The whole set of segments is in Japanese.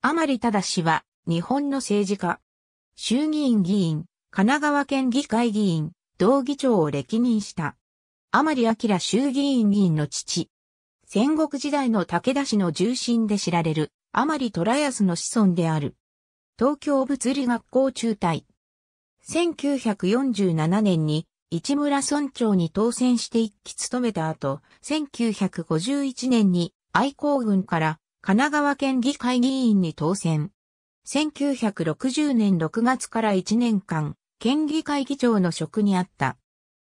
甘利忠氏は、日本の政治家。衆議院議員、神奈川県議会議員、同議長を歴任した。甘利明衆議院議員の父。戦国時代の武田氏の重臣で知られる、甘利虎安の子孫である。東京物理学校中退。1947年に、市村村長に当選して一期務めた後、1951年に愛好軍から神奈川県議会議員に当選。1960年6月から1年間、県議会議長の職にあった。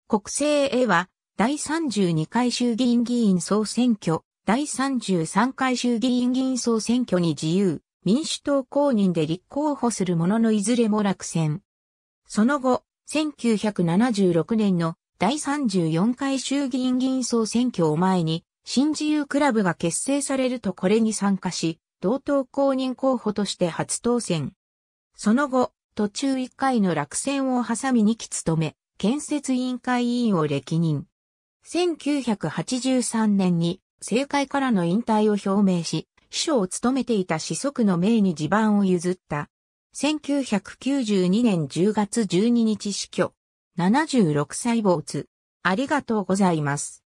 国政へは、第32回衆議院議員総選挙、第33回衆議院議員総選挙に自由、民主党公認で立候補するもののいずれも落選。その後、1976年の第34回衆議院議員総選挙を前に、新自由クラブが結成されるとこれに参加し、同等公認候補として初当選。その後、途中1回の落選を挟み2期務め、建設委員会委員を歴任。1983年に政界からの引退を表明し、秘書を務めていた子息の命に地盤を譲った。1992年10月12日死去。76歳没。ありがとうございます。